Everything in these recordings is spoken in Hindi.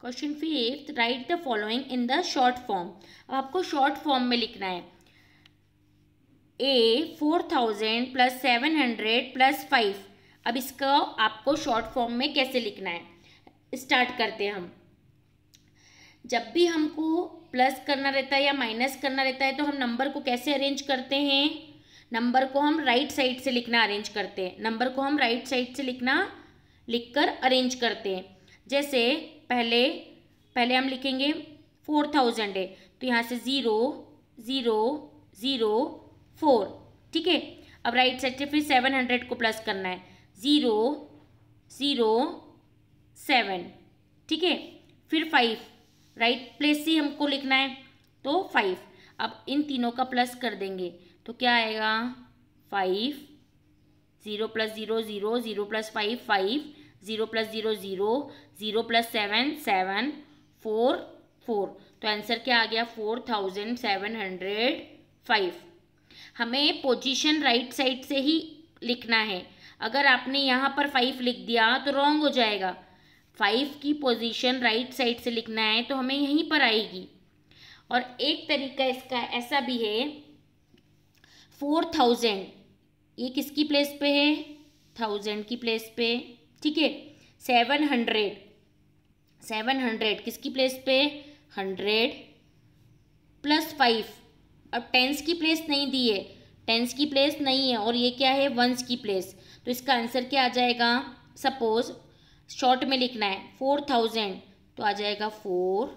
question fifth write the following in the short form अब आपको शॉर्ट फॉर्म में लिखना है A four thousand plus seven hundred plus five अब इसका आपको शॉर्ट फॉर्म में कैसे लिखना है स्टार्ट करते हैं हम जब भी हमको प्लस करना रहता है या माइनस करना रहता है तो हम नंबर को कैसे अरेंज करते हैं नंबर को हम राइट साइड से लिखना अरेंज करते हैं नंबर को हम राइट साइड से लिखना लिखकर अरेंज करते हैं जैसे पहले पहले हम लिखेंगे फोर थाउजेंड है तो यहाँ से ज़ीरो ज़ीरो ज़ीरो फोर ठीक है अब राइट साइड से फिर सेवन हंड्रेड को प्लस करना है ज़ीरो ज़ीरो सेवन ठीक है फिर फाइव राइट प्लेस से हमको लिखना है तो फाइव अब इन तीनों का प्लस कर देंगे तो क्या आएगा five zero plus zero zero zero plus five five zero plus zero zero zero plus seven seven four four तो आंसर क्या आ गया four thousand seven hundred five हमें पोजीशन राइट साइड से ही लिखना है अगर आपने यहाँ पर फाइव लिख दिया तो रॉन्ग हो जाएगा फाइव की पोजीशन राइट साइड से लिखना है तो हमें यहीं पर आएगी और एक तरीका इसका ऐसा भी है फोर थाउजेंड ये किसकी प्लेस पे है थाउजेंड की प्लेस पे ठीक है सेवन हंड्रेड सेवन हंड्रेड किसकी प्लेस पे हंड्रेड प्लस फाइव अब टेंस की प्लेस नहीं दी है टेंस की प्लेस नहीं है और ये क्या है वंस की प्लेस तो इसका आंसर क्या आ जाएगा सपोज शॉर्ट में लिखना है फोर थाउजेंड तो आ जाएगा फोर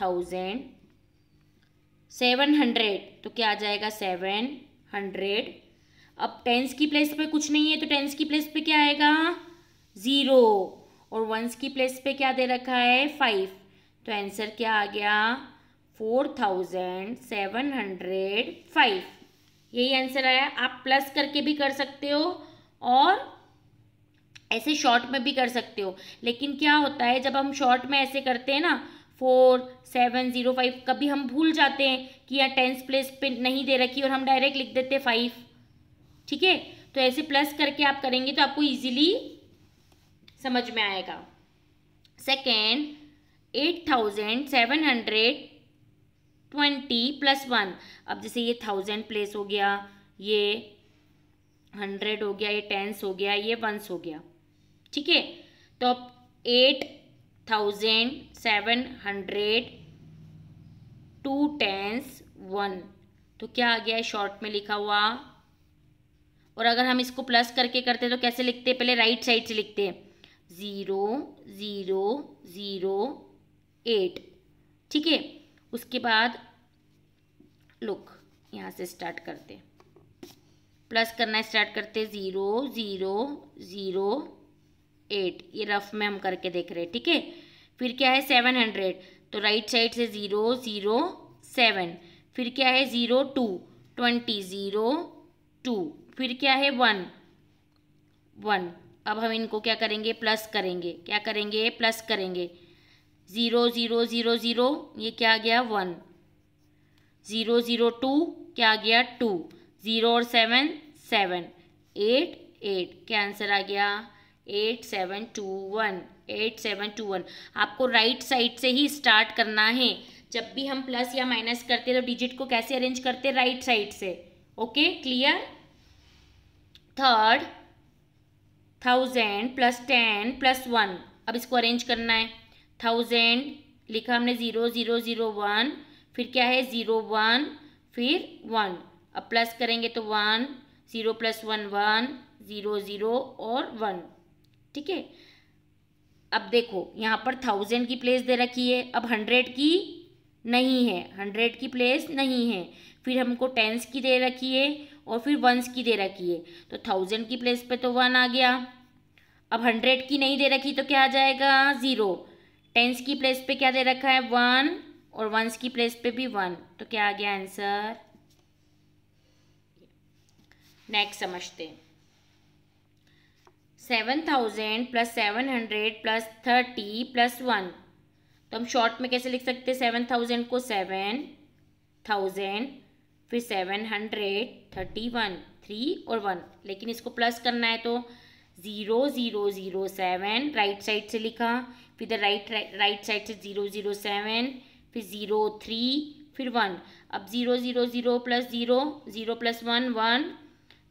थाउजेंड सेवन हंड्रेड तो क्या आ जाएगा सेवन हंड्रेड अब टेंस की प्लेस पे कुछ नहीं है तो टेंस की प्लेस पे क्या आएगा ज़ीरो और वंस की प्लेस पे क्या दे रखा है फाइव तो आंसर क्या आ गया four thousand seven hundred five यही आंसर आया आप प्लस करके भी कर सकते हो और ऐसे शॉर्ट में भी कर सकते हो लेकिन क्या होता है जब हम शॉर्ट में ऐसे करते हैं ना फोर सेवन ज़ीरो फाइव कभी हम भूल जाते हैं कि यहाँ टेंस प्लेस पे नहीं दे रखी और हम डायरेक्ट लिख देते फाइव ठीक है तो ऐसे प्लस करके आप करेंगे तो आपको इजीली समझ में आएगा second eight thousand seven hundred twenty plus one अब जैसे ये थाउजेंड प्लेस हो गया ये हंड्रेड हो गया ये टेंस हो गया ये वंस हो गया ठीक है तो अब eight thousand seven hundred two tens one तो क्या आ गया शॉर्ट में लिखा हुआ और अगर हम इसको प्लस करके करते हैं तो कैसे लिखते हैं पहले राइट साइड से लिखते हैं ज़ीरो ज़ीरो ज़ीरो एट ठीक है उसके बाद लुक यहाँ से स्टार्ट करते हैं प्लस करना स्टार्ट करते ज़ीरो ज़ीरो ज़ीरो एट ये रफ में हम करके देख रहे हैं ठीक है फिर क्या है सेवन हंड्रेड तो राइट साइड से ज़ीरो ज़ीरो सेवन फिर क्या है zero two twenty zero two फिर क्या है वन वन अब हम इनको क्या करेंगे प्लस करेंगे क्या करेंगे प्लस करेंगे ज़ीरो ज़ीरो ज़ीरो ज़ीरो ये क्या आ गया वन ज़ीरो ज़ीरो टू क्या आ गया टू ज़ीरो और सेवन सेवन एट एट क्या आंसर आ गया eight seven two one eight seven two one आपको राइट साइड से ही स्टार्ट करना है जब भी हम प्लस या माइनस करते हैं तो डिजिट को कैसे अरेंज करते हैं राइट साइड से okay clear third thousand plus ten plus one अब इसको अरेंज करना है थाउजेंड लिखा हमने ज़ीरो ज़ीरो ज़ीरो वन फिर क्या है ज़ीरो वन फिर वन अब प्लस करेंगे तो one zero plus one one zero zero और वन ठीक है अब देखो यहाँ पर थाउजेंड की प्लेस दे रखी है अब हंड्रेड की नहीं है हंड्रेड की प्लेस नहीं है फिर हमको टेंस की दे रखी है और फिर वंस की दे रखी है तो थाउजेंड की प्लेस पे तो वन आ गया अब हंड्रेड की नहीं दे रखी तो क्या आ जाएगा ज़ीरो टेंस की प्लेस पे क्या दे रखा है वन और वंस की प्लेस पे भी वन तो क्या आ गया आंसर नेक्स्ट समझते हैं seven thousand plus seven hundred plus thirty plus one तो हम शॉर्ट में कैसे लिख सकते हैं सेवन थाउजेंड को सेवन थाउजेंड फिर seven hundred thirty one three और वन लेकिन इसको प्लस करना है तो zero zero zero seven right side से लिखा फिर इधर राइट राइट साइड से ज़ीरो ज़ीरो सेवन फिर ज़ीरो थ्री फिर वन अब zero zero zero plus zero zero plus one one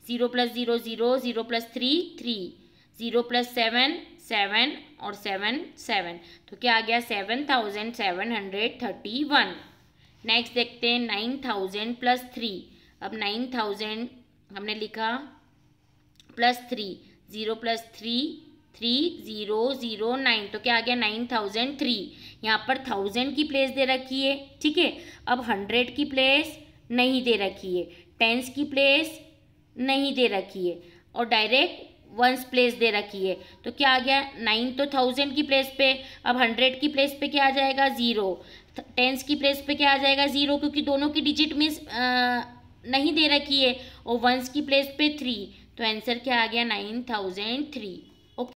zero plus zero zero zero plus three three zero plus seven seven और सेवन सेवन तो क्या आ गया seven thousand seven hundred thirty one next देखते हैं नाइन थाउजेंड प्लस थ्री अब नाइन थाउजेंड हमने लिखा plus three zero plus three three zero zero nine तो क्या आ गया नाइन थाउजेंड थ्री यहाँ पर थाउजेंड की प्लेस दे रखी है ठीक है अब हंड्रेड की प्लेस नहीं दे रखी है टेंस की प्लेस नहीं दे रखी है और डायरेक्ट वंस प्लेस दे रखी है तो क्या आ गया नाइन तो थाउजेंड की प्लेस पे अब हंड्रेड की प्लेस पे क्या आ जाएगा ज़ीरो टेंस की प्लेस पे क्या आ जाएगा ज़ीरो क्योंकि दोनों की डिजिट मिस नहीं दे रखी है और वंस की प्लेस पे थ्री तो आंसर क्या आ गया नाइन थाउजेंड थ्री